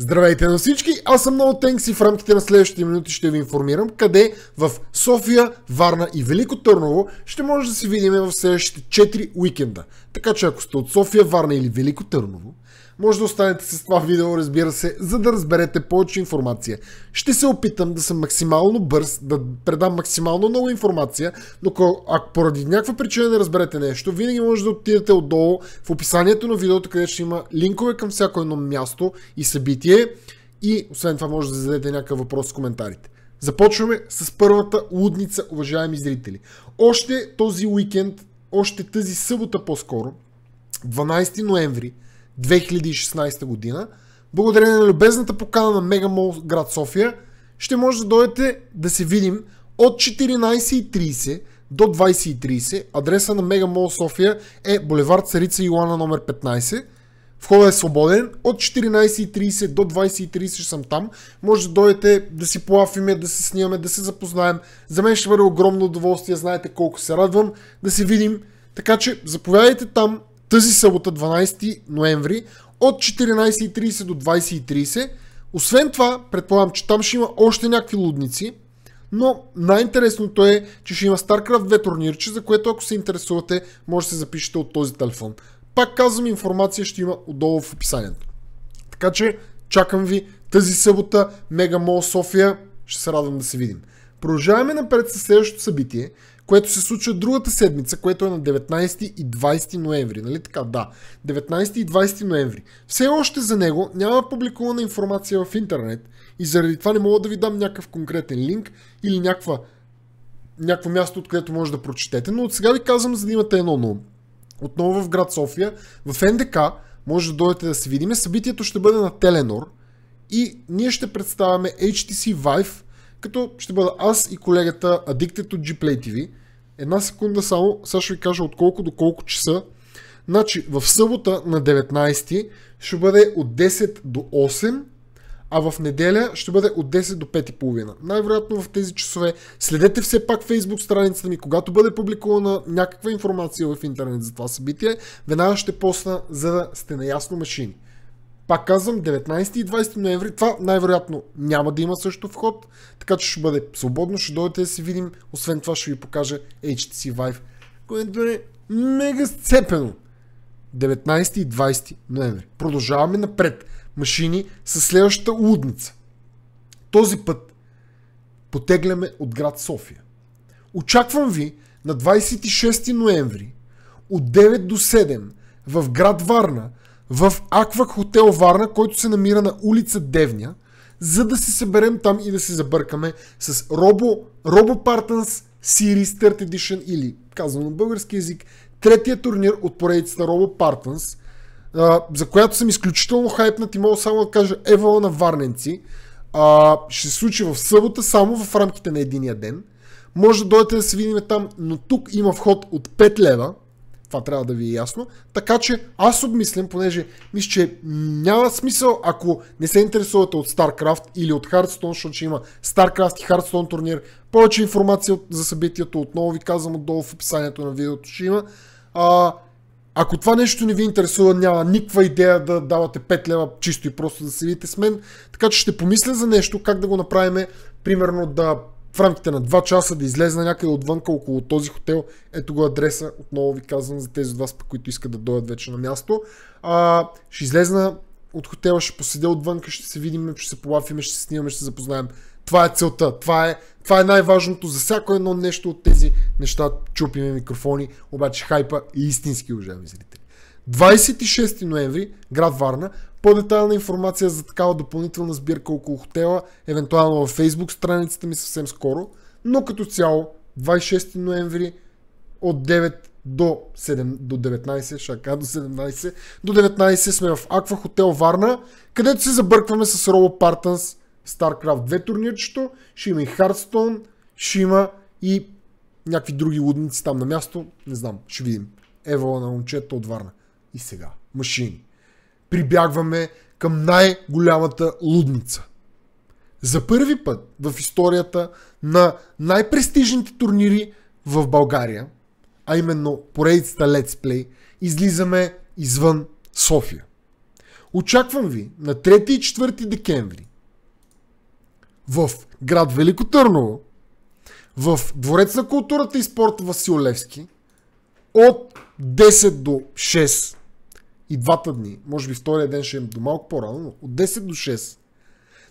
Здравейте на всички, аз съм много Тенкс и в рамките на следващите минути ще ви информирам къде в София, Варна и Велико Търново ще може да се видим в следващите 4 уикенда. Така че ако сте от София, Варна или Велико Търново, може да останете с това видео, разбира се, за да разберете повече информация. Ще се опитам да съм максимално бърз, да предам максимално много информация, но ако поради някаква причина не разберете нещо, винаги може да отидете отдолу в описанието на видеото, където ще има линкове към всяко едно място и събитие. И освен това може да зададете някакъв въпрос в коментарите. Започваме с първата лудница, уважаеми зрители. Още този уикенд, още тази събота по-скоро, 12 ноември, 2016 година, благодарение на любезната покана на Мегамол град София, ще може да дойдете да се видим от 14.30 до 20.30. Адреса на Мегамол София е булевард Царица Йоанна номер 15. Входът е свободен. От 14.30 до 20.30 ще съм там. Може да дойдете да си плафиме, да се снимаме, да се запознаем. За мен ще бъде огромно удоволствие, знаете колко се радвам да се видим. Така че заповядайте там, тази събота 12 ноември от 14.30 до 20.30. Освен това, предполагам, че там ще има още някакви лудници, но най-интересното е, че ще има StarCraft 2 турнирче, за което ако се интересувате, може да се запишете от този телефон. Пак казвам, информация ще има отдолу в описанието. Така че, чакам ви тази събота, Мегамол София, ще се радвам да се видим. Продължаваме напред със следващото събитие, което се случва другата седмица, което е на 19 и 20 ноември. Нали така? Да. 19 и 20 ноември. Все още за него няма публикувана информация в интернет и заради това не мога да ви дам някакъв конкретен линк или някаква, някакво място, откъдето може да прочетете, но от сега ви казвам, за да имате едно ново. Отново в град София, в НДК, може да дойдете да се видиме. Събитието ще бъде на Теленор и ние ще представяме HTC Vive като ще бъда аз и колегата Addicted от Gplay TV. Една секунда само, сега ще ви кажа от колко до колко часа. Значи в събота на 19 ще бъде от 10 до 8, а в неделя ще бъде от 10 до 5.30. Най-вероятно в тези часове следете все пак Facebook страницата ми, когато бъде публикувана някаква информация в интернет за това събитие, веднага ще посна, за да сте наясно машини. Пак казвам, 19 и 20 ноември. Това най-вероятно няма да има също вход, така че ще бъде свободно, ще дойдете да се видим. Освен това ще ви покажа HTC Vive, което е мега сцепено. 19 и 20 ноември. Продължаваме напред. Машини с следващата лудница. Този път потегляме от град София. Очаквам ви на 26 ноември от 9 до 7 в град Варна в Аква Хотел Варна, който се намира на улица Девня, за да се съберем там и да се забъркаме с Robo, Robo Partners Series 3 Edition или казано на български язик, третия турнир от поредицата Robo Partners, за която съм изключително хайпнат и мога само да кажа Евала на варненци. ще се случи в събота само в рамките на единия ден. Може да дойдете да се видим там, но тук има вход от 5 лева, това трябва да ви е ясно. Така че аз обмислям, понеже мисля, че няма смисъл, ако не се интересувате от StarCraft или от Hearthstone, защото ще има StarCraft и Hearthstone турнир. Повече информация за събитието отново ви казвам отдолу в описанието на видеото ще има. А, ако това нещо не ви интересува, няма никаква идея да давате 5 лева чисто и просто да се видите с мен. Така че ще помисля за нещо, как да го направим, примерно да в рамките на 2 часа да на някъде отвънка около този хотел. Ето го адреса, отново ви казвам за тези от вас, които искат да дойдат вече на място. А, ще излезна от хотела, ще поседя отвънка, ще се видим, ще се полафиме, ще се снимаме, ще се запознаем. Това е целта, това е, това е най-важното за всяко едно нещо от тези неща. Чупиме микрофони, обаче хайпа е истински, уважаеми зрители. 26 ноември, град Варна по детайлна информация за такава допълнителна сбирка около хотела, евентуално във Facebook страницата ми съвсем скоро, но като цяло 26 ноември от 9 до, 7, до 19, шака до 17, до 19 сме в Аква Хотел Варна, където се забъркваме с Robo Партънс StarCraft 2 турнирчето, ще има и Hearthstone, ще има и някакви други лудници там на място, не знам, ще видим. Ева на момчето от Варна. И сега, машини прибягваме към най-голямата лудница. За първи път в историята на най-престижните турнири в България, а именно поредицата Let's Play, излизаме извън София. Очаквам ви на 3 и 4 декември в град Велико Търново, в Дворец на културата и спорта Васил Левски от 10 до 6 и двата дни, може би втория ден ще им до малко по-рано, но от 10 до 6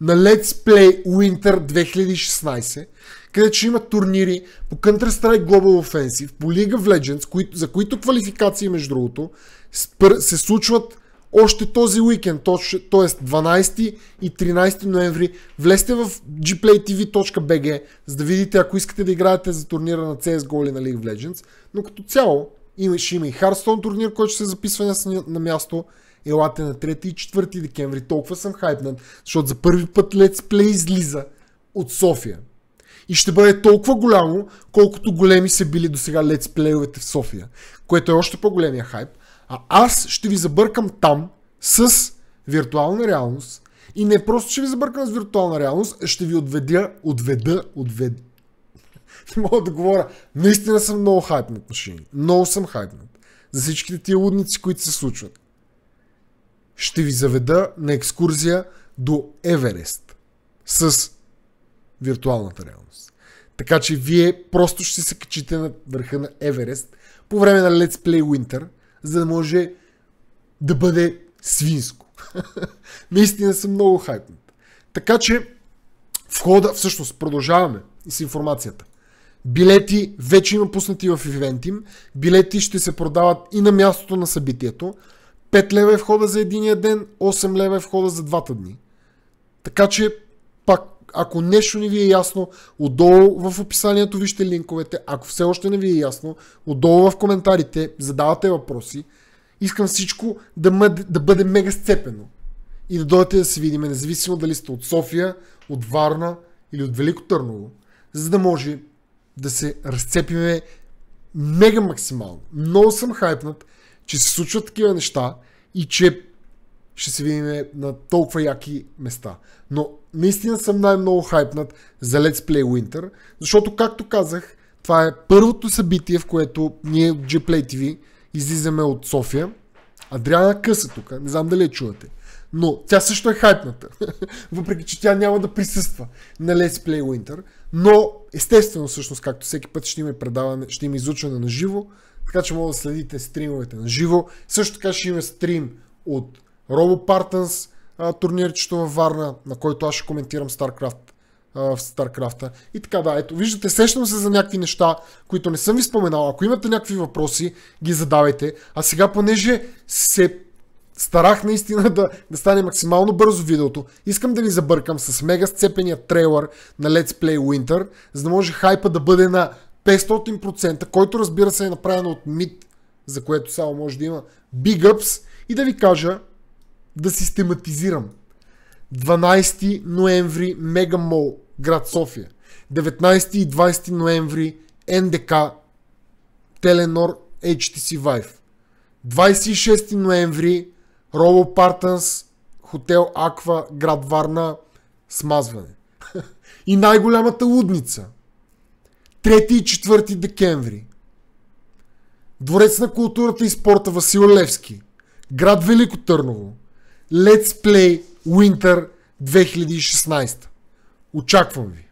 на Let's Play Winter 2016, където ще има турнири по Counter-Strike Global Offensive, по League of Legends, които, за които квалификации, между другото, спър, се случват още този уикенд, т.е. 12 и 13 ноември. Влезте в gplaytv.bg, за да видите, ако искате да играете за турнира на CSGO или на League of Legends, но като цяло има, ще има и Харстон турнир, който ще се записва на, на място. Елате на 3 и 4 декември. Толкова съм хайпнат, защото за първи път Let's Play излиза от София. И ще бъде толкова голямо, колкото големи са били до сега Let's Play-овете в София. Което е още по-големия хайп. А аз ще ви забъркам там с виртуална реалност. И не просто ще ви забъркам с виртуална реалност, а ще ви отведя, отведа, отведа, не мога да говоря. Наистина съм много хайпнат на Шини. Много съм хайпнат. За всичките тия лудници, които се случват. Ще ви заведа на екскурзия до Еверест с виртуалната реалност. Така че вие просто ще се качите на върха на Еверест по време на Let's Play Winter, за да може да бъде свинско. Наистина съм много хайпнат. Така че входа, всъщност продължаваме с информацията. Билети вече има пуснати в Ивентим. Билети ще се продават и на мястото на събитието. 5 лева е входа за единия ден, 8 лева е входа за двата дни. Така че, пак, ако нещо не ви е ясно, отдолу в описанието вижте линковете. Ако все още не ви е ясно, отдолу в коментарите задавате въпроси. Искам всичко да, мъд, да бъде мега сцепено. И да дойдете да се видим, независимо дали сте от София, от Варна или от Велико Търново. За да може да се разцепиме мега максимално. Много съм хайпнат, че се случват такива неща и че ще се видим на толкова яки места. Но наистина съм най-много хайпнат за Let's Play Winter, защото както казах, това е първото събитие, в което ние от Gplay TV излизаме от София. Адриана къса тук, не знам дали я чувате. Но тя също е хайпната, въпреки че тя няма да присъства на Let's Play Winter. Но, естествено, всъщност, както всеки път ще има предаване, ще има изучване на живо, така че мога да следите стримовете на живо. Също така ще има стрим от Robo Partners турнирчето във Варна, на който аз ще коментирам StarCraft в Старкрафта. И така да, ето, виждате, сещам се за някакви неща, които не съм ви споменал. Ако имате някакви въпроси, ги задавайте. А сега, понеже се Старах наистина да, да стане максимално бързо видеото. Искам да ви забъркам с мега сцепения трейлър на Let's Play Winter, за да може хайпа да бъде на 500%, който разбира се е направен от мид, за което само може да има big ups и да ви кажа да систематизирам. 12 ноември Мега Мол, град София. 19 и 20 ноември НДК Теленор HTC Vive. 26 ноември Робо Партънс, хотел Аква, град Варна, смазване. и най-голямата лудница. 3 и 4 декември. Дворец на културата и спорта Васил Левски. Град Велико Търново. Let's Play Winter 2016. Очаквам ви!